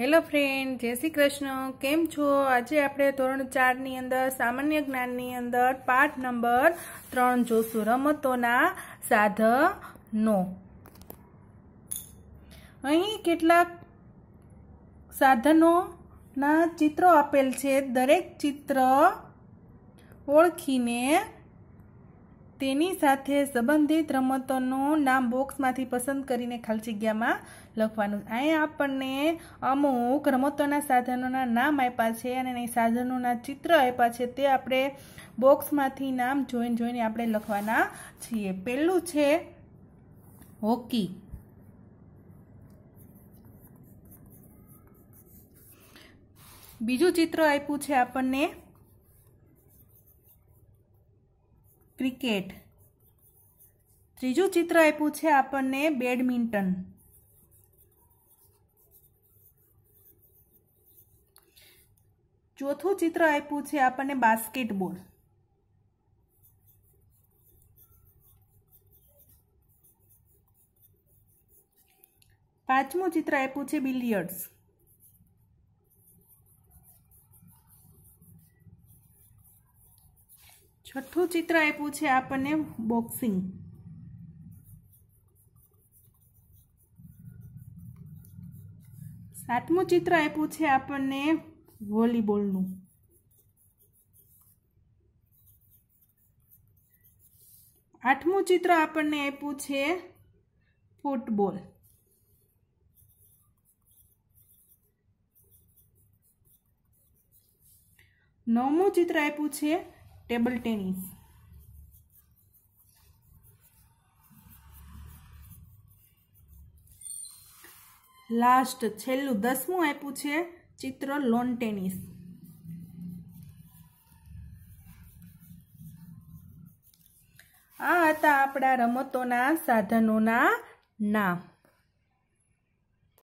hello friend જય શ્રી કૃષ્ણ કેમ છો આજે આપણે ધોરણ ચારની અંદર સામાન્ય જ્ઞાનની અંદર પાઠ નંબર ત્રણ જોશું રમતોના સાધનો અહીં કેટલાક સાધનોના ચિત્રો આપેલ છે દરેક ચિત્ર ઓળખીને તેની સાથે સંબંધિત રમતોનું નામ બોક્સમાંથી પસંદ કરીને ખાલી જગ્યામાં લખવાનું અહીંયા આપણને અમુક રમતોના સાધનોના નામ આપ્યા છે અને એ સાધનોના ચિત્ર આપ્યા છે તે આપણે બોક્સમાંથી નામ જોઈને જોઈને આપણે લખવાના છીએ પહેલું છે હોકી બીજું ચિત્ર આપ્યું છે આપણને ક્રિકેટ ત્રીજું ચિત્ર આપ્યું છે આપણને બેડમિન્ટન ચોથું ચિત્ર આપ્યું છે આપણને બાસ્કેટબોલ પાંચમું ચિત્ર આપ્યું છે બિલિયર્ડ્સ છઠ્ઠું ચિત્ર આપ્યું છે આપણને બોક્સિંગ સાતમું ચિત્ર આપ્યું છે આપણને વોલીબોલનું આઠમું ચિત્ર આપણને આપ્યું છે ફૂટબોલ નવમું ચિત્ર આપ્યું છે ટેબલ ટેનિસ લાસ્ટ છેલ્લું દસમું આપ્યું છે ચિત્ર લોન ટેનિસ આ હતા આપણા રમતોના સાધનોના નામ